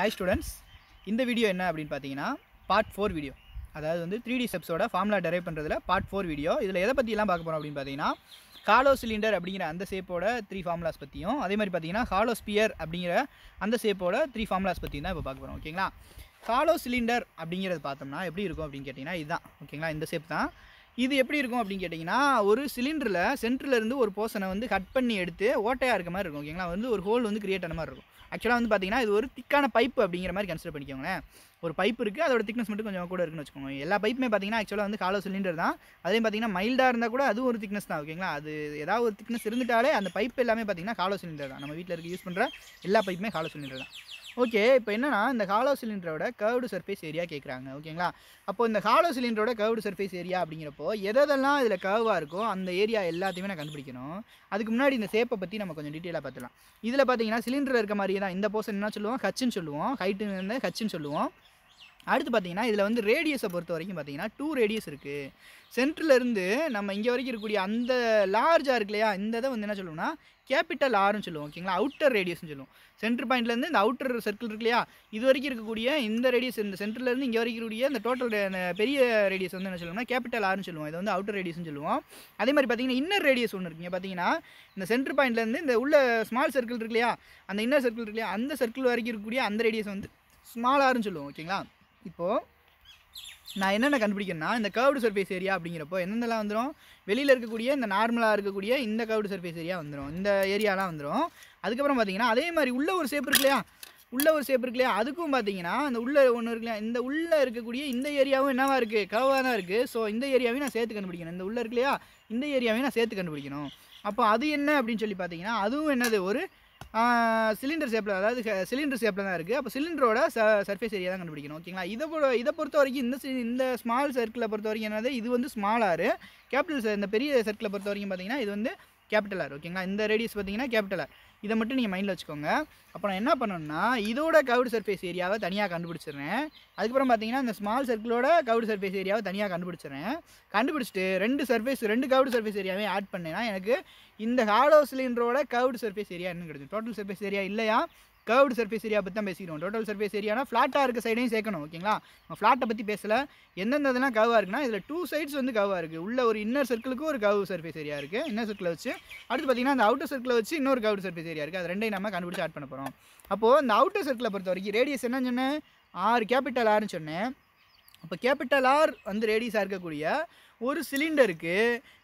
hi students இந்த video என்ன அப்படின்னு பார்த்தீங்கன்னா பார்ட் ஃபோர் வீடியோ அதாவது வந்து த்ரீ டி ஸ்டெப்ஸோட ஃபார்முலா டெரைவ் பண்ணுறதுல பார்ட் ஃபோர் வீடியோ இதில் எதை பற்றிலாம் பார்க்க போகிறோம் அப்படின்னு பார்த்தீங்கன்னா காலோ சிலிண்டர் அப்படிங்கிற அந்த சேப்போட த்ரீ ஃபார்முலாஸ் பற்றியும் அதே மாதிரி பார்த்தீங்கன்னா ஹாலோ ஸ்பியர் அப்படிங்கிற அந்த சேப்போட த்ரீ ஃபார்முலாஸ் பற்றியும் தான் இப்போ பார்க்க போகிறோம் ஓகேங்களா ஹாலோ சிலிண்டர் அப்படிங்கிறது பார்த்தோம்னா எப்படி இருக்கும் அப்படின்னு கேட்டிங்கன்னா இதுதான் ஓகேங்களா இந்த ஷேப் தான் இது எப்படி இருக்கும் அப்படின்னு கேட்டிங்கன்னா ஒரு சிலிண்டரில் இருந்து ஒரு போர்ஷனை வந்து கட் பண்ணி எடுத்து ஓட்டையாக இருக்க மாதிரி இருக்கும் ஓகேங்களா வந்து ஒரு ஹோல் வந்து கிரியேட் ஆன மாதிரி இருக்கும் ஆக்சுவலாக வந்து பார்த்தீங்கன்னா இது ஒரு திக்கான பைப் அப்படிங்கிற மாதிரி கன்சிடர் பண்ணிக்கோங்களேன் ஒரு பைப் இருக்குது அதோட திக்னஸ் மட்டும் கொஞ்சம் கூட இருக்குன்னு வச்சுக்கோங்க எல்லா பைப்புமே பார்த்தீங்கன்னா ஆக்சுவலாக வந்து காலோ சிலிண்டர் தான் அதே பார்த்தீங்கன்னா மைல்டாக இருந்தால் கூட அதுவும் ஒரு திக்னஸ் தான் ஓகேங்களா அது ஏதாவது ஒரு திக்னஸ் இருந்துட்டாலே அந்த பைப் எல்லாமே பார்த்தீங்கன்னா காலோ சிலிண்டர் தான் நம்ம வீட்டில் இருக்க யூஸ் பண்ணுற எல்லா பைப்புமே காலோ சிலிண்டர் தான் ஓகே இப்போ என்னென்னா இந்த ஹாலோ சிலிண்டரோட கேர்வ்டு சர்ஃபேஸ் ஏரியா கேட்குறாங்க ஓகேங்களா அப்போ இந்த ஹாலோ சிலிண்டரோட கேர்வ்டு சர்ஃபேஸ் ஏரியா அப்படிங்கிறப்போ எதெல்லாம் இதில் கேர்வாக இருக்கோ அந்த ஏரியா எல்லாத்தையுமே நான் கண்டுபிடிக்கணும் அதுக்கு முன்னாடி இந்த சேப்பை பற்றி நம்ம கொஞ்சம் டீட்டெயிலாக பார்த்துக்கலாம் இதில் பார்த்தீங்கன்னா சிலிண்டர் இருக்க மாதிரியே தான் இந்த போர்ஷன் என்ன சொல்லுவோம் ஹச்சுன்னு சொல்லுவோம் ஹைட்டுன்னு ஹச்சுன்னு சொல்லுவோம் அடுத்து பார்த்தீங்கன்னா இதில் வந்து ரேடியஸை பொறுத்த வரைக்கும் பார்த்தீங்கன்னா டூ ரேடியஸ் இருக்குது சென்ட்ரலேருந்து நம்ம இங்கே வரைக்கும் இருக்கக்கூடிய அந்த லார்ஜாக இருக்கு இல்லையா இந்த இதை வந்து என்ன சொல்லுவோம்னா கேபிட்டல் ஆர்னு சொல்லுவோம் ஓகேங்களா அவுட்டர் ரேடியஸ்னு சொல்லுவோம் சென்ட்ரு பாயிண்ட்லேருந்து இந்த அவுட்டர் சர்க்கிள் இருக்கு இல்லையா இது வரைக்கும் இருக்கக்கூடிய இந்த ரேடியஸ் இந்த சென்டர்லேருந்து இங்கே வரைக்கும் இருக்கக்கூடிய இந்த டோட்டல் பெரிய ரேடியஸ் வந்து என்ன சொல்லுவோம்னா கேபிட்டல் ஆர்னு சொல்லுவோம் இதை வந்து அவுட்டர் ரேடியஸ்னு சொல்லுவோம் அதே மாதிரி பார்த்தீங்கன்னா இன்னர் ரேடியஸ் ஒன்று இருக்குங்க பார்த்தீங்கன்னா இந்த சென்ட்ரு பாயிண்ட்லேருந்து இந்த உள்ள ஸ்மால் சர்க்கிள் இருக்கு இல்லையா அந்த இன்னர் சர்க்கிள் இருக்கு இல்லையா அந்த சர்க்கிள் வரைக்கும் இருக்கக்கூடிய அந்த ரேடியஸ் வந்து ஸ்மால் ஆர்னு சொல்லுவோம் ஓகேங்களா இப்போது நான் என்னென்ன கண்டுபிடிக்கணுன்னா இந்த கர்வ்டு சர்ஃபேஸ் ஏரியா அப்படிங்கிறப்போ என்னென்னலாம் வந்துடும் வெளியில் இருக்கக்கூடிய இந்த நார்மலாக இருக்கக்கூடிய இந்த கவுடு சர்ஃபேஸ் ஏரியா வந்துடும் இந்த ஏரியாலாம் வந்துடும் அதுக்கப்புறம் பார்த்தீங்கன்னா அதே மாதிரி உள்ள ஒரு சேப் இருக்கு இல்லையா உள்ள ஒரு சேப் இருக்கு இல்லையா அதுக்கும் பார்த்தீங்கன்னா அந்த உள்ளே ஒன்று இருக்கு இல்லையா இந்த உள்ளே இருக்கக்கூடிய இந்த ஏரியாவும் என்னவாக இருக்குது கவாக தான் இருக்குது ஸோ இந்த ஏரியாவையும் நான் சேர்த்து கண்டுபிடிக்கணும் இந்த உள்ளே இருக்கு இல்லையா இந்த ஏரியாவையும் நான் சேர்த்து கண்டுபிடிக்கணும் அப்போ அது என்ன அப்படின்னு சொல்லி பார்த்தீங்கன்னா அதுவும் என்னது ஒரு சிலிண்டர் ஷேப்பில் அதாவது சிலிண்டர் ஷேப்பில் தான் இருக்குது அப்போ சிலிண்டரோட ச சர்ஃபேஸ் ஏரியா தான் கண்டுபிடிக்கணும் ஓகேங்களா இதை இதை பொறுத்த வரைக்கும் இந்த இந்த ஸ்மால் சர்க்கிளை பொறுத்த வரைக்கும் என்னது இது வந்து ஸ்மால் ஆறு கேபிட்டல் இந்த பெரிய சர்க்கிளை பொறுத்த வரைக்கும் பார்த்தீங்கன்னா இது வந்து கேபிட்டல் ஆர் ஓகேங்களா இந்த ரேடியஸ் பார்த்தீங்கன்னா கேபிட்டல் ஆர் இதை மட்டும் நீங்கள் மைண்டில் வச்சுக்கோங்க அப்புறம் என்ன பண்ணணும்னா இதோட கவுடு சர்ஃபேஸ் ஏரியாவை தனியாக கண்டுபிடிச்சிடுறேன் அதுக்கப்புறம் பார்த்தீங்கன்னா இந்த ஸ்மால் சர்க்கிளோட கவுடு சர்ஃபேஸ் ஏரியாவை தனியாக கண்டுபிடிச்சிடுறேன் கண்டுபிடிச்சிட்டு ரெண்டு சர்ஃபேஸ் ரெண்டு கவுடு சர்ஃபேஸ் ஏரியாவே ஆட் பண்ணேன்னா எனக்கு இந்த ஹாலோ சிலிண்டரோட கவுடு சர்ஃபேஸ் ஏரியா என்னன்னு கிடைச்சிடும் டோட்டல் சர்ஃபேஸ் ஏரியா இல்லையா கேர்வ்டு சர்ஃபேஸ் ஏரியா பற்றி தான் பேசிக்கிறோம் டோட்டல் சர்ஃபேஸ் ஏரியானா ஃப்ளாட்டாக இருக்க சைடையும் சேர்க்கணும் ஓகேங்களா நம்ம ஃப்ளாட்டை பற்றி பேசலை எந்தெந்த இதெல்லாம் கவாக இருக்குன்னா இதில் டூ சைட்ஸ் வந்து கவாக இருக்குது உள்ள ஒரு இன்னர் சர்க்கிளுக்கு ஒரு கவ் சர்ஃபேஸ் ஏரியா இருக்குது இன்னர் சர்க்கிளை வச்சு அடுத்து பார்த்திங்கன்னா அந்த அவுட்டர் சர்க்கிளை வச்சு இன்னொரு கவுட் சர்ஃபேஸ் ஏரியா இருக்குது அது ரெண்டையும் நம்ம கண்டுபிடிச்சி ஆட் பண்ண போகிறோம் அப்போது அந்த அவுட்டர் சர்க்கிளை பொறுத்த வரைக்கும் ரேடியஸ் என்ன சொன்னேன் ஆறு கேபிட்டல் ஆர்னு சொன்னேன் அப்போ கேபிட்டல் ஆர் வந்து ரேடியஸாக இருக்கக்கூடிய ஒரு சிலிண்டருக்கு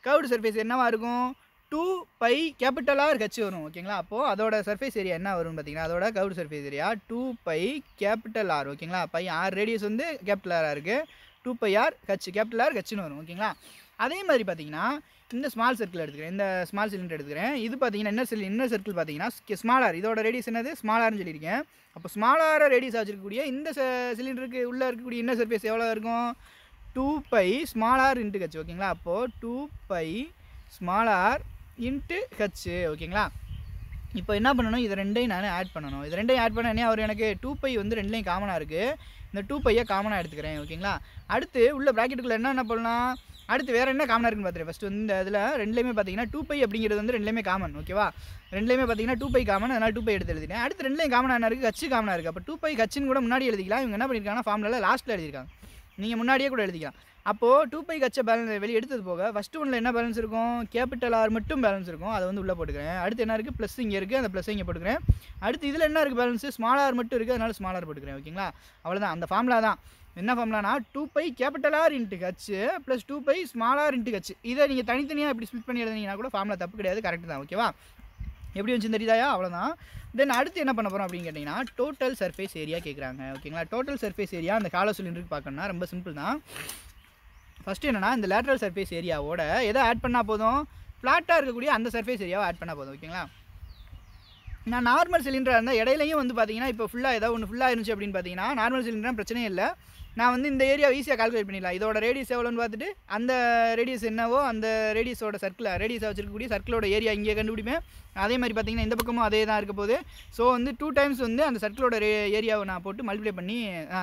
கவுடு சர்ஃபேஸ் என்னவாக இருக்கும் two pi capital R H வரும் ஓகேங்களா அப்போது அதோட சர்ஃபேஸ் ஏரியா என்ன வரும்னு பார்த்தீங்கன்னா அதோட curved surface area two pi capital R ஓகேங்களா பை ஆர் ரேடியஸ் வந்து கேபிட்டல் ஆராக இருக்குது two pi R H capital R ஹெச்னு வரும் ஓகேங்களா அதே மாதிரி பார்த்தீங்கன்னா இந்த ஸ்மால் சர்க்கிள் எடுத்துக்கிறேன் இந்த ஸ்மால் சிலிண்டர் எடுத்துக்கிறேன் இது பார்த்தீங்கன்னா இன்னர் சிலி இன்னர் சர்க்கிள் பார்த்தீங்கன்னா ஸ்மால் ஆர் இதோட ரேடியஸ் என்னது ஆர்னு சொல்லியிருக்கேன் அப்போ ஸ்மால் ஸ்மாலார ரேடியஸ் ஆச்சிருக்கக்கூடிய இந்த சிலிண்டருக்கு உள்ளே இருக்கக்கூடிய இன்னர் சர்ஃபேஸ் எவ்வளோ இருக்கும் டூ பை ஆர் இன்ட்டு கட்சி ஓகேங்களா அப்போது two pi small R into H ஓகேங்களா இப்போ என்ன பண்ணணும் இது ரெண்டையும் நான் ஆட் பண்ணணும் இது ரெண்டையும் ஆட் பண்ணனே அவர் எனக்கு டூ பை வந்து ரெண்டுலையும் காமனாக இருக்குது இந்த டூ பையை காமனாக எடுத்துக்கிறேன் ஓகேங்களா அடுத்து உள்ள ப்ராக்கெட்டுக்குள்ளே என்ன என்ன பண்ணலாம் அடுத்து வேறு என்ன காமனாக இருக்குன்னு பார்த்துருக்கேன் ஃபஸ்ட்டு வந்து இந்த இதில் ரெண்டுலேயுமே பார்த்தீங்கன்னா டூ பை அப்படிங்கிறது வந்து ரெண்டுலேயுமே காமன் ஓகேவா ரெண்டுலேயுமே பார்த்தீங்கன்னா டூ பை காமன் அதனால் டூ பை எடுத்து எழுதினேன் அடுத்து ரெண்டுலேயும் காமனாக இருக்குது கச்சு காமனாக இருக்குது அப்போ டூ பை கச்சின்னு கூட முன்னாடி எழுதிக்கலாம் இவங்க என்ன பண்ணியிருக்காங்கன்னா ஃபார்மில் லாஸ்ட்டில் எழுதியிருக்காங்க நீங்கள் முன்னாடியே கூட எழுதிக்கலாம் அப்போது டூ பை கச்ச பேலன்ஸ் வெளியே எடுத்தது போக ஃபஸ்ட்டு ஒன்றில் என்ன பேலன்ஸ் இருக்கும் கேபிட்டல் ஆர் மட்டும் பேலன்ஸ் இருக்கும் அதை வந்து உள்ளே போட்டுக்கிறேன் அடுத்து என்ன இருக்குது ப்ளஸ் இங்கே இருக்குது அந்த ப்ளஸ் இங்கே போட்டுக்கிறேன் அடுத்து இதில் என்ன இருக்குது பேலன்ஸ் ஸ்மால் ஆர் மட்டும் இருக்குது அதனால் ஸ்மால் ஆர் போட்டுக்கிறேன் ஓகேங்களா அவ்வளோதான் அந்த ஃபார்ம்லா தான் என்ன ஃபார்ம்லானா two pi capital R into H plus two pi small R into H இதை நீங்கள் தனித்தனியாக இப்படி ஸ்பிட் பண்ணி எழுதுனீங்கன்னா கூட ஃபார்முலா தப்பு கிடையாது கரெக்ட் தான் ஓகேவா எப்படி வந்து தெரியுதாயா அவ்வளோதான் தென் அடுத்து என்ன பண்ண போகிறோம் அப்படின்னு கேட்டிங்கன்னா டோட்டல் சர்ஃபேஸ் ஏரியா கேட்குறாங்க ஓகேங்களா டோட்டல் சர்ஃபேஸ் ஏரியா அந்த கால சிலிண்டருக்கு பார்க்கணும்னா ரொம்ப சிம்பிள் தான் ஃபஸ்ட்டு என்னென்னா இந்த லேட்ரல் சர்ஃபேஸ் ஏரியாவோட எதை ஆட் பண்ணால் போதும் ஃப்ளாட்டாக இருக்கக்கூடிய அந்த சர்ஃபேஸ் ஏரியாவை ஆட் பண்ணால் போதும் ஓகேங்களா நான் நார்மல் சிலிண்டராக இருந்தால் இடையிலையும் வந்து பார்த்தீங்கன்னா இப்போ ஃபுல்லாக ஏதாவது ஒன்று ஃபுல்லாக இருந்துச்சு அப்படின்னு பார்த்தீங்கன்னா நார்மல் சிலிண்டராக பிரச்சனையே இல்லை நான் வந்து இந்த ஏரியா ஈஸியாக கால்குலேட் பண்ணிடலாம் இதோட ரேடியஸ் எவ்வளோன்னு பார்த்துட்டு அந்த ரேடியஸ் என்னவோ அந்த ரேடியஸோட சர்க்கிளை ரேடியஸாக வச்சிருக்கக்கூடிய சர்க்கிளோட ஏரியா இங்கே கண்டுபிடிப்பேன் அதே மாதிரி பார்த்திங்கன்னா இந்த பக்கமும் அதே தான் இருக்க போது ஸோ வந்து டூ டைம்ஸ் வந்து அந்த சர்க்கிளோட ஏரியாவை நான் போட்டு மல்டிப்ளை பண்ணி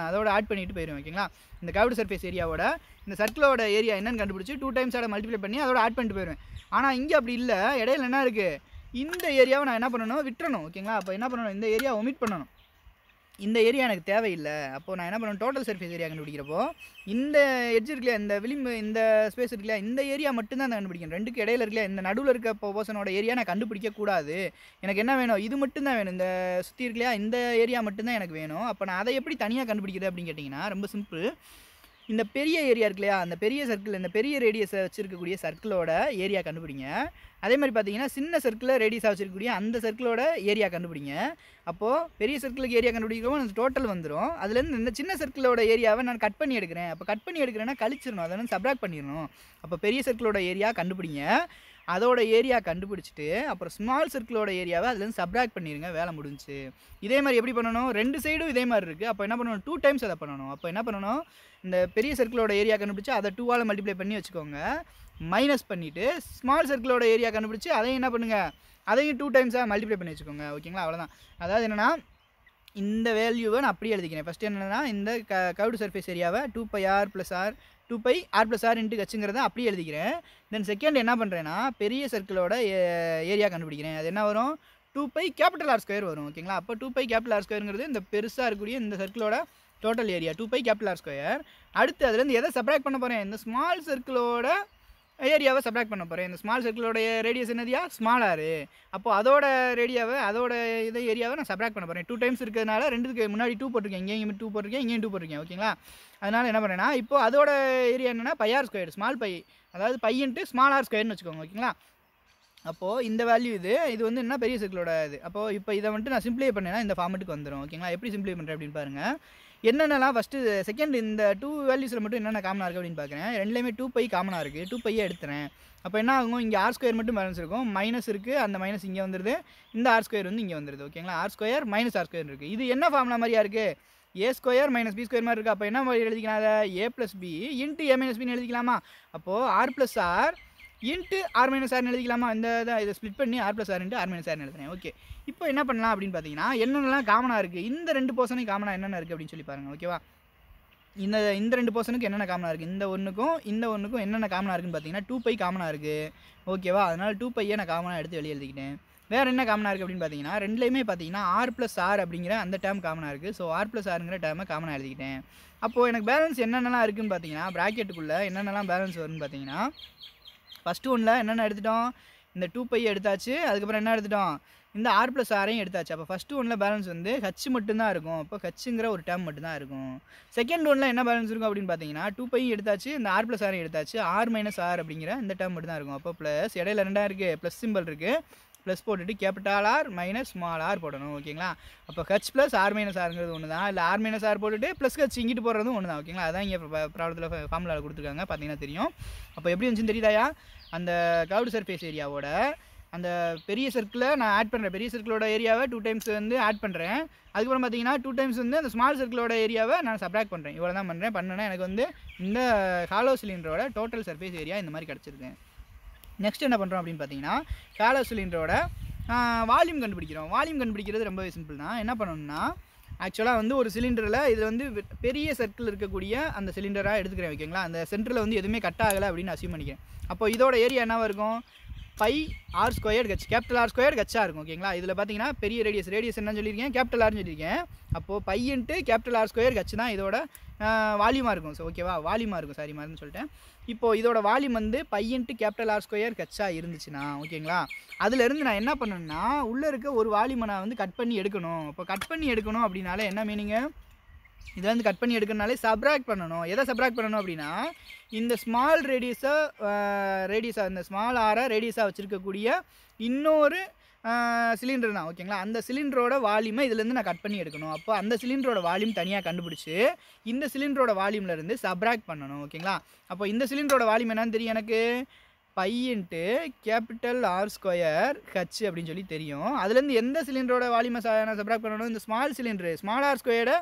அதோட ஆட் பண்ணிட்டு போயிடுவேன் ஓகேங்களா இந்த கவர்டு சர்ஃபேஸ் ஏரியாவோட இந்த சர்க்கிளோட ஏரியா என்னென்னு கண்டுபிடிச்சி டூ டைம்ஸ் அதை மல்டிப்ளை பண்ணி அதோட ஆட் பண்ணிட்டு போயிடுவேன் ஆனால் இங்கே அப்படி இல்லை இடையில என்ன இருக்குது இந்த ஏரியாவை நான் என்ன பண்ணணும் விட்டுறணும் ஓகேங்களா அப்போ என்ன பண்ணணும் இந்த ஏரியா ஒமிட் பண்ணணும் இந்த ஏரியா எனக்கு தேவையில்லை அப்போது நான் என்ன பண்ணுவேன் டோட்டல் சர்ஃபேஸ் ஏரியா கண்டுபிடிக்கிறப்போ இந்த எட்ஜ் இருக்குல்லையா இந்த விளிம்பு இந்த ஸ்பேஸ் இருக்குல்லையா இந்த ஏரியா மட்டும்தான் நான் கண்டுபிடிக்கணும் ரெண்டுக்கு இடையில இருக்கலையா இந்த நடுவில் இருக்க போர்சனோட ஏரியா நான் கண்டுபிடிக்கக்கூடாது எனக்கு என்ன வேணும் இது மட்டும்தான் வேணும் இந்த சுற்றி இருக்குல்லையா இந்த ஏரியா மட்டும்தான் எனக்கு வேணும் அப்போ நான் அதை எப்படி தனியாக கண்டுபிடிக்கிறது அப்படின்னு கேட்டிங்கன்னா ரொம்ப சிம்பிள் இந்த பெரிய ஏரியா இருக்கு இல்லையா அந்த பெரிய சர்க்கிள் இந்த பெரிய ரேடியஸை வச்சுருக்கக்கூடிய சர்க்கிளோட ஏரியா கண்டுபிடிங்க அதே மாதிரி பார்த்தீங்கன்னா சின்ன சர்க்கிளில் ரேடியஸாக வச்சுருக்கக்கூடிய அந்த சர்க்கிளோட ஏரியா கண்டுபிடிங்க அப்போது பெரிய சர்க்கிளுக்கு ஏரியா கண்டுபிடிக்கிறோம் அந்த டோட்டல் வந்துடும் அதுலேருந்து இந்த சின்ன சர்க்கிளோட ஏரியாவை நான் கட் பண்ணி எடுக்கிறேன் அப்போ கட் பண்ணி எடுக்கிறேன்னா கழிச்சிடணும் அதை வந்து சப்ராக்ட் பண்ணிடணும் அப்போ பெரிய சர்க்கிளோட ஏரியா கண்டுபிடிங்க அதோட ஏரியா கண்டுபிடிச்சிட்டு அப்புறம் ஸ்மால் சர்க்கிளோட ஏரியாவை அதுலேருந்து சப்ராக்ட் பண்ணிடுங்க வேலை முடிஞ்சு இதே மாதிரி எப்படி பண்ணணும் ரெண்டு சைடும் இதே மாதிரி இருக்குது அப்போ என்ன பண்ணணும் டூ டைம்ஸ் அதை பண்ணணும் அப்போ என்ன பண்ணணும் இந்த பெரிய சர்க்கிளோட ஏரியா கண்டுபிடிச்சி அதை டூவால் மல்டிப்ளை பண்ணி வச்சுக்கோங்க மைனஸ் பண்ணிவிட்டு ஸ்மால் சர்க்கிளோட ஏரியா கண்டுபிடிச்சி அதையும் என்ன பண்ணுங்கள் அதையும் டூ டைம்ஸாக மல்டிப்ளை பண்ணி வச்சுக்கோங்க ஓகேங்களா அவ்வளோதான் அதாவது என்னென்னா இந்த வேல்யூவை நான் அப்படியே எழுதிக்கிறேன் ஃபஸ்ட்டு என்னென்னா இந்த க கவுடு சர்ஃபேஸ் ஏரியாவை two pi R plus R two pi R plus R into ஹச்சுங்கிறத அப்படியே எழுதிக்கிறேன் தென் செகண்ட் என்ன பண்ணுறேன்னா பெரிய சர்க்கிளோட ஏரியா கண்டுபிடிக்கிறேன் அது என்ன வரும் two pi capital R square வரும் ஓகேங்களா அப்போ டூ பை கேபிட்டல் ஆர் ஸ்கொயருங்கிறது இந்த பெருசாக இருக்கக்கூடிய இந்த சர்க்கிளோட total area two pi capital R square அடுத்து அதுலேருந்து எதை செப்ரேட் பண்ண போகிறேன் இந்த ஸ்மால் சர்க்கிளோட ஏரியாவை சப்ராக்ட் பண்ண போகிறேன் இந்த ஸ்மால் சர்க்கிளோடைய ரேடியஸ் என்னதியா ஸ்மால் ஆர் அப்போது அதோட ரேடியாவை அதோட இதை ஏரியாவை நான் சப்ராக்ட் பண்ண போகிறேன் டூ டைம்ஸ் இருக்கிறதுனால ரெண்டுக்கு முன்னாடி டூ போட்டிருக்கேன் இங்கேயும் டூ போட்டிருக்கேன் இங்கேயும் டூ போட்டிருக்கேன் ஓகேங்களா அதனால் என்ன பண்ணேன்னா இப்போ அதோட ஏரியா என்னென்னா பையார் ஸ்கொயர் ஸ்மால் பை அதாவது பையன்ட்டு ஸ்மால் ஆர் ஸ்கொயர்னு வச்சுக்கோங்க ஓகேங்களா அப்போது இந்த வேல்யூ இது இது வந்து என்ன பெரிய சர்க்கிளோட இது அப்போது இப்போ இதை வந்துட்டு நான் சிம்ப்ளை பண்ணேன்னா இந்த ஃபார்மெட்டுக்கு வந்துடும் ஓகேங்களா எப்படி சிம்ப்ளை பண்ணுறேன் அப்படின்னு பாருங்கள் என்னென்னலாம் ஃபஸ்ட்டு செகண்ட் இந்த டூ வேல்யூஸில் மட்டும் என்னென்ன காமனாக இருக்குது அப்படின்னு பார்க்குறேன் ரெண்டுலேயுமே டூ பை காமனாக இருக்குது டூ பையே எடுத்துறேன் அப்போ என்ன ஆகும் இங்கே ஆர் ஸ்கொயர் மட்டும் பேலன்ஸ் இருக்கும் மைனஸ் இருக்குது அந்த மைனஸ் இங்கே வந்துடுது இந்த ஆர் ஸ்கொயர் வந்து இங்கே வந்துருது ஓகேங்களா R square minus R square இருக்குது இது என்ன ஃபார்முலா மாதிரியா இருக்குது A square minus B square மாதிரி இருக்குது அப்போ என்ன மாதிரி எழுதிக்கலாம் அதை A plus B into A minus பின்னு எழுதிக்கலாமா அப்போது R plus R into R minus ஆர்னு எழுதிக்கலாமா இந்த இதை இதை ஸ்ப்ளிட் பண்ணி R plus R into R minus ஆர்னு எழுதுறேன் ஓகே இப்போ என்ன பண்ணலாம் அப்படின்னு பார்த்தீங்கன்னா என்னென்னலாம் காமனாக இருக்குது இந்த ரெண்டு போர்ஷனும் காமனாக என்னென்ன இருக்குது அப்படின்னு சொல்லி பாருங்கள் ஓகேவா இந்த இந்த ரெண்டு போர்ஷனுக்கு என்னென்ன காமனாக இருக்குது இந்த ஒன்றுக்கும் இந்த ஒன்றுக்கும் என்னென்ன காமனாக இருக்குன்னு பார்த்தீங்கன்னா டூ பை காமனாக இருக்குது ஓகேவா அதனால் டூ பையை நான் காமனாக எடுத்து வெளியே எழுதிக்கிட்டேன் வேறு என்ன காமனாக இருக்குது அப்படின்னு பார்த்தீங்கன்னா ரெண்டுலேயுமே பார்த்தீங்கன்னா ஆர் ப்ளஸ் ஆர் அப்படிங்கிற அந்த டேம் காமனாக இருக்குது ஸோ ஆர் ப்ளஸ் ஆருங்கிற டேமை காமனாக எழுதிக்கிட்டேன் அப்போது எனக்கு பேலன்ஸ் என்னென்னலாம் இருக்குதுன்னு பார்த்தீங்கன்னா ப்ராக்கெட்டுக்குள்ளே என்னென்னலாம் பேலன்ஸ் வரும்னு பார்த்தீங்கன்னா ஃபஸ்ட்டு ஒன்றில் என்னென்ன எடுத்துட்டோம் இந்த டூ பையை எடுத்தாச்சு அதுக்கப்புறம் என்ன எடுத்துட்டோம் இந்த ஆர் ப்ளஸ் ஆரையும் எடுத்தாச்சு அப்போ ஃபஸ்ட்டு ஒன்றில் பேலன்ஸ் வந்து ஹச் மட்டும்தான் இருக்கும் அப்போ ஹச்சுங்கிற ஒரு டேம் மட்டும்தான் இருக்கும் செகண்ட் ஒன்றில் என்ன பேலன்ஸ் இருக்கும் அப்படின்னு பார்த்தீங்கன்னா டூ பையும் எடுத்தாச்சு இந்த ஆர் ப்ளஸ் ஆரையும் எடுத்தாச்சு ஆர் மைனஸ் ஆர் அப்படிங்கிற இந்த டேம் மட்டும்தான் இருக்கும் அப்போ ப்ளஸ் இடையில ரெண்டாக இருக்குது ப்ளஸ் சிம்பிள் இருக்குது ப்ளஸ் போட்டுட்டு capital R minus small R போடணும் ஓகேங்களா அப்போ ஹச் ப்ளஸ் ஆர் மைனஸ் ஆர்ங்கிறது ஒன்று தான் இல்லை ஆர் மைனஸ் ஆர் போட்டுட்டு ப்ளஸ் ஹச் இங்கிட்டு போடுறது ஒன்று தான் ஓகேங்களா அதான் இங்கே ப்ராப்ளத்தில் ஃபார்முலாவில் கொடுத்துருக்காங்க பார்த்தீங்கன்னா தெரியும் அப்போ எப்படி வந்துச்சுன்னு தெரியுதாயா அந்த கவுடு சர்ஃபேஸ் ஏரியாவோட அந்த பெரிய சர்க்கிளை நான் ஆட் பண்ணுறேன் பெரிய சர்க்கிளோட ஏரியாவை டூ டைம்ஸ் வந்து ஆட் பண்ணுறேன் அதுக்கப்புறம் பார்த்தீங்கன்னா டூ டைம்ஸ் வந்து அந்த ஸ்மால் சர்க்கிளோட ஏரியாவை நான் சப்ராக்ட் பண்ணுறேன் இவ்வளோ தான் பண்ணுறேன் பண்ணேன்னா எனக்கு வந்து இந்த ஹாலோ சிலிண்டரோட டோட்டல் சர்ஃபேஸ் ஏரியா இந்த மாதிரி கிடச்சிருக்கு நெக்ஸ்ட் என்ன பண்ணுறோம் அப்படின்னு பார்த்தீங்கன்னா கேலோ சிலிண்டரோட வால்யூம் கண்டுபிடிக்கிறோம் வால்யூம் கண்டுபிடிக்கிறது ரொம்பவே சிம்பிள் தான் என்ன பண்ணணும்னா ஆக்சுவலாக வந்து ஒரு சிலிண்டரில் இது வந்து பெரிய சர்க்கிள் இருக்கக்கூடிய அந்த சிலிண்டராக எடுத்துக்கிறேன் ஓகேங்களா அந்த சென்டரில் வந்து எதுவுமே கட் ஆகலை அப்படின்னு அசியூம் பண்ணிக்கிறேன் அப்போ இதோட ஏரியா என்னவாக இருக்கும் pi R square H capital R square கச்சாக இருக்கும் ஓகேங்களா இதில் பார்த்தீங்கன்னா பெரிய ரேடியஸ் ரேடியஸ் என்னன்னு சொல்லியிருக்கேன் கேபிட்டல் ஆர்னு சொல்லியிருக்கேன் அப்போது pi into capital R square H தான் இதோட வால்யூமாக இருக்கும் ஸோ ஓகேவா வால்யூமாக இருக்கும் சாரி மாதிரி சொல்லிட்டேன் இப்போது இதோட வால்யூம் வந்து பையன்ட்டு கேபிட்டல் ஆர் ஸ்கொயர் கச்சா இருந்துச்சுன்னா ஓகேங்களா அதுலேருந்து நான் என்ன பண்ணேன்னா உள்ளே இருக்க ஒரு வால்யூமை நான் வந்து கட் பண்ணி எடுக்கணும் இப்போ கட் பண்ணி எடுக்கணும் அப்படின்னால என்ன மீனிங்கு இதை வந்து கட் பண்ணி எடுக்கிறனாலே சப்ராக்ட் பண்ணணும் எதை சப்ராக்ட் பண்ணணும் அப்படின்னா இந்த ஸ்மால் ரேடியஸை ரேடியஸாக இந்த ஸ்மால் ஆரை ரேடியஸாக வச்சுருக்கக்கூடிய இன்னொரு சிலிண்டர்னா ஓகேங்களா அந்த சிலிண்டரோட வால்யூமை இதுலேருந்து நான் கட் பண்ணி எடுக்கணும் அப்போ அந்த சிலிண்டரோட வால்யூம் தனியாக கண்டுபிடிச்சி இந்த சிலிண்டரோட வால்யூம்லேருந்து சப்ராக்ட் பண்ணணும் ஓகேங்களா அப்போ இந்த சிலிண்டரோட வால்யூம் என்னன்னு தெரியும் எனக்கு pi into capital R square H அப்படின்னு சொல்லி தெரியும் அதுலேருந்து எந்த சிலிண்டரோட வால்யூமை நான் சப்ராக் பண்ணணும் இந்த ஸ்மால் சிலிண்டரு ஸ்மால் ஆர் ஸ்கொயரோட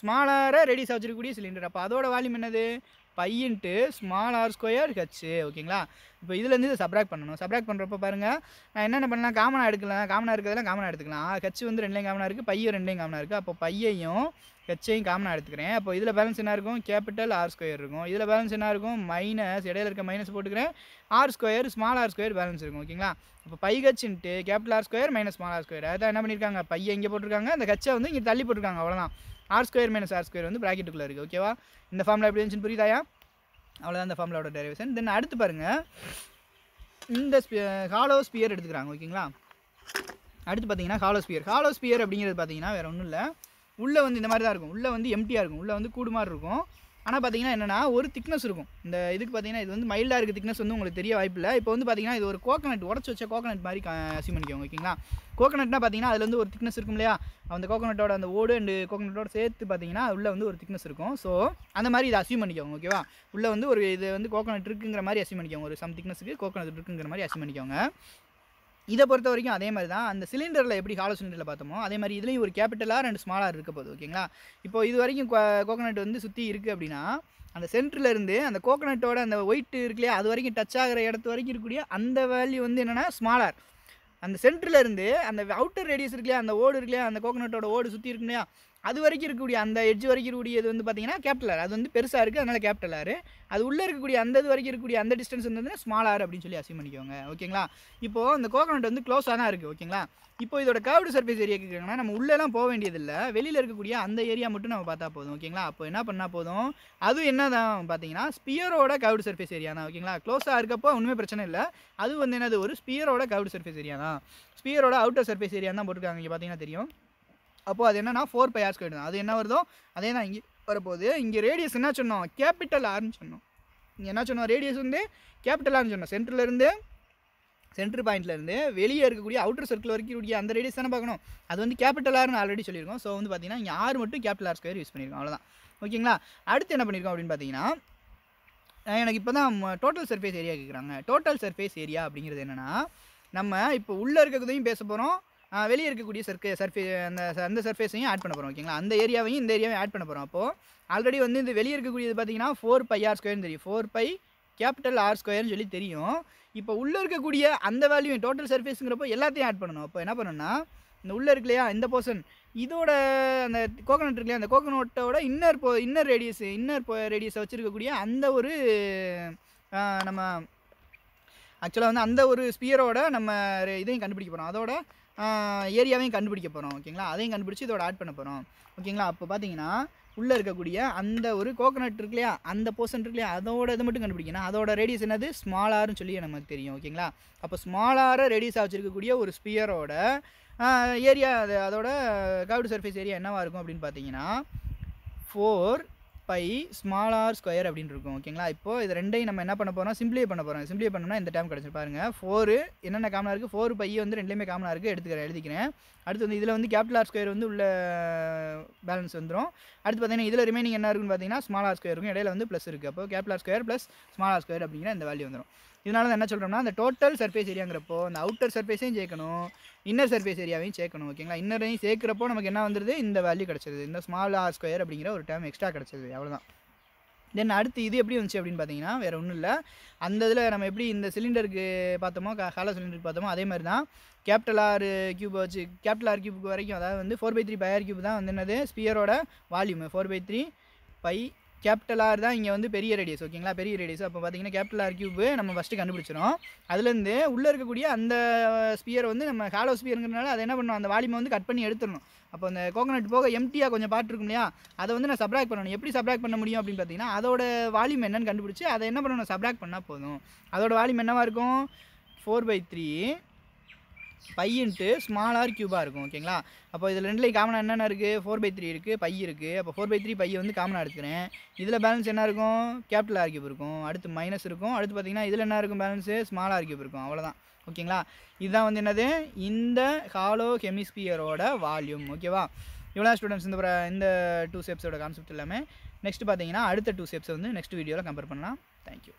ஸ்மாலாக ரெடியூஸ் வச்சிருக்கக்கூடிய சிலிண்டர் அப்போ அதோட வால்யூம் என்னது pi into small R square H ஓகேங்களா இப்போ இதுலேருந்து இதை சப்ராக் பண்ணணும் சப்ராக் பண்ணுறப்ப பாருங்கள் நான் என்னென்ன பண்ணலாம் காமனாக எடுக்கலாம் காமனாக இருக்கிறதெல்லாம் காமனாக எடுத்துக்கலாம் ஹெச் வந்து ரெண்டையும் காமனாக இருக்குது பையும் ரெண்டையும் காமனாக இருக்குது அப்போ பையையும் ஹெச்சையும் காமனாக எடுத்துக்கிறேன் அப்போ இதில் பேலன்ஸ் என்ன இருக்கும் கேபிட்டல் ஆர் ஸ்கொயர் இருக்கும் இதில் பேலன்ஸ் என்ன இருக்கும் மைனஸ் இடையில இருக்க மைனஸ் போட்டுக்கிறேன் R square small R square balance இருக்கும் ஓகேங்களா இப்போ pi H into capital R square minus small R square அதான் என்ன பண்ணியிருக்காங்க பையன் இங்கே போட்டிருக்காங்க அந்த ஹெச்சை வந்து இங்கே தள்ளி போட்டிருக்காங்க அவ்வளோதான் R square minus R square வந்து ப்ராக்கெட்டுக்குள்ள இருக்குது ஓகேவா இந்த ஃபார்மில் எப்படி இருந்துச்சு புரியுதாயா அவ்வளோதான் இந்த ஃபார்முலாவோட டெரிவேஷன் தென் அடுத்து பாருங்கள் இந்த ஹாலோ ஸ்பியர் எடுத்துக்கிறாங்க ஓகேங்களா அடுத்து பார்த்தீங்கன்னா ஹாலோ ஸ்பியர் ஹாலோ ஸ்பியர் அப்படிங்கிறது பார்த்தீங்கன்னா வேறு ஒன்றும் இல்லை உள்ளே வந்து இந்த மாதிரி தான் இருக்கும் உள்ளே வந்து எம்டியாக இருக்கும் உள்ளே வந்து கூடு மாதிரி இருக்கும் ஆனால் பார்த்தீங்கன்னா என்னென்னா ஒரு திக்னஸ் இருக்கும் இந்த இதுக்கு பார்த்தீங்கன்னா இது வந்து மைல்டாக இருக்குது திக்னஸ் வந்து உங்களுக்கு தெரிய வாய்ப்பில்லை இப்போ வந்து பார்த்தீங்கன்னா இது ஒரு கோகனட் உடச்சி வச்ச கோகனட் மாதிரி அசியூம் பண்ணிக்கோங்க ஓகேங்களா கோகனட்னா பார்த்தீங்கன்னா அதில் வந்து ஒரு திக்னஸ் இருக்கும் இல்லையா அந்த கோகனட்டோட அந்த ஓடு அண்டு கோகனட்டோட சேர்த்து பார்த்தீங்கன்னா உள்ளே வந்து ஒரு திக்னஸ் இருக்கும் ஸோ அந்த மாதிரி இதை அசியூம் பண்ணிக்கோங்க ஓகேவா உள்ளே வந்து ஒரு இது வந்து கோகனட் இருக்குங்கிற மாதிரி அசியூம் பண்ணிக்கோங்க ஒரு சம் திக்னஸுக்கு கோகனட் இருக்குங்கிற மாதிரி அசியூம் பண்ணிக்கோங்க இதை பொறுத்த வரைக்கும் அதே மாதிரி தான் அந்த சிலிண்டரில் எப்படி ஹாலோ சிலிண்டரில் பார்த்தோமோ அதே மாதிரி இதுலேயும் ஒரு கேபிட்டலாக ரெண்டு ஸ்மாலாக இருக்க போகுது ஓகேங்களா இப்போ இது வரைக்கும் கோகோனட் வந்து சுற்றி இருக்குது அப்படின்னா அந்த இருந்து அந்த கோகோனட்டோட அந்த ஒயிட் இருக்குல்லையா அது வரைக்கும் டச் ஆகிற இடத்து வரைக்கும் இருக்கக்கூடிய அந்த வேல்யூ வந்து என்னென்னா ஸ்மாலார் அந்த இருந்து அந்த அவுட்டர் ரேடியஸ் இருக்குல்லையா அந்த ஓடு இருக்குல்லையா அந்த கோகோனட்டோட ஓடு சுற்றி இருக்குல்லையா அது வரைக்கும் இருக்கக்கூடிய அந்த எட்ஜ் வரைக்கும் இருக்கக்கூடியது வந்து பார்த்தீங்கன்னா கேபிட்டல் ஆர் அது வந்து பெருசாக இருக்குது அதனால் கேபிட்டல் ஆர் அது உள்ளே இருக்கக்கூடிய அந்த இது வரைக்கும் இருக்கக்கூடிய அந்த டிஸ்டன்ஸ் வந்து ஸ்மால் ஆர் அப்படின்னு சொல்லி அசியம் பண்ணிக்கோங்க ஓகேங்களா இப்போது இந்த கோகனட் வந்து க்ளோஸாக தான் இருக்குது ஓகேங்களா இப்போ இதோட கவுடு சர்ஃபேஸ் ஏரியா கேட்குறீங்கன்னா நம்ம உள்ளெல்லாம் போக வேண்டியதில்லை வெளியில் இருக்கக்கூடிய அந்த ஏரியா மட்டும் நம்ம பார்த்தா போதும் ஓகேங்களா அப்போ என்ன பண்ணால் போதும் அதுவும் என்ன தான் பார்த்தீங்கன்னா ஸ்பியரோட கவுடு சர்ஃபேஸ் ஏரியா தான் ஓகேங்களா க்ளோஸாக இருக்கப்போ ஒன்றுமே பிரச்சனை இல்லை அது வந்து என்னது ஒரு ஸ்பியரோட கவுடு சர்ஃபேஸ் ஏரியா தான் ஸ்பியரோட அவுட்டர் சர்ஃபேஸ் ஏரியா தான் போட்டிருக்காங்க இங்கே பார்த்தீங்கன்னா தெரியும் அப்போது அது என்னன்னா ஃபோர் பை ஆர் ஸ்கொயர் தான் அது என்ன வருதோ அதே தான் இங்கே வரப்போகுது இங்கே ரேடியஸ் என்ன சொன்னோம் கேபிட்டல் ஆர்னு சொன்னோம் இங்கே என்ன சொன்னோம் ரேடியஸ் வந்து கேபிட்டல் ஆர்னு சொன்னோம் சென்டர்லேருந்து சென்ட்ரு பாயிண்ட்லேருந்து வெளியே இருக்கக்கூடிய அவுட்டர் சர்க்கிள் வரைக்கும் கூடிய அந்த ரேடியஸ் தானே பார்க்கணும் அது வந்து கேபிட்டல் ஆர்னு ஆல்ரெடி சொல்லியிருக்கோம் ஸோ வந்து பார்த்திங்கன்னா இங்கே மட்டும் கேபிட்டல் ஆர் ஸ்கொயர் யூஸ் பண்ணியிருக்கோம் அவ்வளோதான் ஓகேங்களா அடுத்து என்ன பண்ணியிருக்கோம் அப்படின்னு பார்த்தீங்கன்னா எனக்கு இப்போ தான் டோட்டல் சர்ஃபேஸ் ஏரியா கேட்குறாங்க டோட்டல் சர்ஃபேஸ் ஏரியா அப்படிங்கிறது என்னென்னா நம்ம இப்போ உள்ளே இருக்கிறதையும் பேச போகிறோம் வெளியே இருக்கக்கூடிய சர்க்கு சர்ஃபே அந்த அந்த சர்ஃபேஸையும் ஆட் பண்ண போகிறோம் ஓகேங்களா அந்த ஏரியாவையும் இந்த ஏரியாவையும் ஆட் பண்ண போகிறோம் அப்போது ஆல்ரெடி வந்து இந்த வெளியே இருக்கக்கூடியது பார்த்தீங்கன்னா ஃபோர் பை ஆர் ஸ்கொயர்னு தெரியும் ஃபோர் பை கேபிட்டல் ஆர் ஸ்கொயர்னு சொல்லி தெரியும் இப்போ உள்ளே இருக்கக்கூடிய அந்த வேல்யூ டோட்டல் சர்ஃபேஸுங்கிறப்போ எல்லாத்தையும் ஆட் பண்ணணும் அப்போ என்ன பண்ணணும்னா இந்த உள்ளே இருக்கு இந்த போர்ஷன் இதோட அந்த கோகனட் இருக்கு அந்த கோகனட்டோட இன்னர் போ இன்னர் ரேடியஸ் இன்னர் போ ரேடியஸை வச்சுருக்கக்கூடிய அந்த ஒரு நம்ம ஆக்சுவலாக வந்து அந்த ஒரு ஸ்பியரோட நம்ம இதையும் கண்டுபிடிக்க போகிறோம் அதோட ஏரியாவையும் கண்டுபிடிக்க போகிறோம் ஓகேங்களா அதையும் கண்டுபிடிச்சி இதோட ஆட் பண்ண போகிறோம் ஓகேங்களா அப்போ பார்த்தீங்கன்னா உள்ளே இருக்கக்கூடிய அந்த ஒரு கோகனட் இருக்கு இல்லையா அந்த போர்ஷன் இருக்கு இல்லையா அதோட இது மட்டும் கண்டுபிடிக்கணும் அதோட ரேடியஸ் என்னது ஸ்மால் சொல்லி நமக்கு தெரியும் ஓகேங்களா அப்போ ஸ்மால் ஆரை ரேடியஸாக வச்சுருக்கக்கூடிய ஒரு ஸ்பியரோட ஏரியா அதோட கவுடு சர்ஃபேஸ் ஏரியா என்னவாக இருக்கும் அப்படின்னு பார்த்தீங்கன்னா four pi small R square அப்படின்னு இருக்கும் ஓகேங்களா இப்போ இது ரெண்டையும் நம்ம என்ன பண்ண போகிறோம் சிம்பிளே பண்ண போகிறோம் சிம்பிளே பண்ணோம்னா இந்த டைம் கிடச்சி பாருங்கள் ஃபோர் என்னென்ன காமனாக இருக்குது ஃபோர் பையை வந்து ரெண்டுலேயுமே காமனாக இருக்குது எடுத்துக்கிறேன் எழுதிக்கிறேன் அடுத்து வந்து இதில் வந்து கேபிட்டல் ஆர் ஸ்கொயர் வந்து உள்ள பேலன்ஸ் வந்துடும் அடுத்து பார்த்தீங்கன்னா இதில் ரிமைனிங் என்ன இருக்குன்னு பார்த்தீங்கன்னா ஸ்மால் ஆர் ஸ்கொயர் இருக்கும் இடையில வந்து ப்ளஸ் இருக்குது அப்போ capital R square plus small R square அப்படிங்கிற இந்த வேல்யூ வந்துடும் இதனால என்ன சொல்கிறோம்னா அந்த டோட்டல் சர்ஃபேஸ் ஏரியாங்கிறப்போ அந்த அவுட்டர் சர்ஃபேஸையும் சேர்க்கணும் இன்னர் சர்ஃபேஸ் ஏரியாவையும் சேர்க்கணும் ஓகேங்களா இன்னரையும் சேர்க்குறப்போ நமக்கு என்ன வந்துருது இந்த வேல்யூ கிடச்சிது இந்த ஸ்மால் ஆர் ஸ்கொயர் அப்படிங்கிற ஒரு டேம் எக்ஸ்ட்ரா கிடச்சிது அவ்வளோதான் தென் அடுத்து இது எப்படி வந்துச்சு அப்படின்னு பார்த்தீங்கன்னா வேறு ஒன்றும் இல்லை அந்த இதில் நம்ம எப்படி இந்த சிலிண்டருக்கு பார்த்தோமோ க காலா சிலிண்டருக்கு பார்த்தோமோ அதே மாதிரி தான் கேப்டல் ஆர் கியூப் வச்சு கேப்டல் ஆர் கியூப் வரைக்கும் அதாவது வந்து four pi three pi R cube தான் வந்து என்னது ஸ்பியரோட volume four pi three pi capital R தான் இங்கே வந்து பெரிய ரேடியஸ் ஓகேங்களா பெரிய ரேடியஸ் அப்போ பார்த்தீங்கன்னா கேப்டல் ஆர் கியூப் நம்ம ஃபஸ்ட்டு கண்டுபிடிச்சிடும் அதுலேருந்து உள்ளே இருக்கக்கூடிய அந்த ஸ்பியர் uh, வந்து நம்ம ஹாலோ ஸ்பியருங்கிறதுனால அதை என்ன பண்ணணும் அந்த வால்யூமை வந்து கட் பண்ணி எடுத்துடணும் அப்போ அந்த கோகனட் போக எம்டியாக கொஞ்சம் பாட்டு இருக்கும் இல்லையா அதை வந்து நான் சப்ராக் பண்ணணும் எப்படி சப்ராக் பண்ண முடியும் அப்படின்னு பார்த்தீங்கன்னா அதோட வால்யூம் என்னன்னு கண்டுபிடிச்சி அதை என்ன பண்ணணும் சப்ராக் பண்ணால் போதும் அதோட வால்யூம் என்னவாக இருக்கும் four pi three pi into small R க்யூபாக இருக்கும் ஓகேங்களா அப்போ இதில் ரெண்டுலேயும் காமனாக என்னென்ன இருக்குது ஃபோர் பை த்ரீ இருக்குது பை இருக்குது அப்போ ஃபோர் பை த்ரீ பையை வந்து காமனாக எடுத்துக்கிறேன் இதில் பேலன்ஸ் என்ன இருக்கும் கேபிட்டல் ஆர் க்யூப் இருக்கும் அடுத்து மைனஸ் இருக்கும் அடுத்து பார்த்திங்கன்னா இதில் என்ன இருக்கும் பேலன்ஸு ஸ்மால் ஆர் க்யூப் இருக்கும் அவ்வளோதான் ஓகேங்களா இதுதான் வந்து என்னது இந்த ஹாலோ ஹெமிஸ்பியரோட வால்யூம் ஓகேவா இவ்வளோ ஸ்டூடெண்ட்ஸ் இந்த இந்த டூ ஸ்டெப்ஸோட கான்செப்ட் எல்லாமே நெக்ஸ்ட் பார்த்தீங்கன்னா அடுத்த டூ ஸ்டெப்ஸை வந்து நெக்ஸ்ட் வீடியோவில் கம்பேர் பண்ணலாம் தேங்க்யூ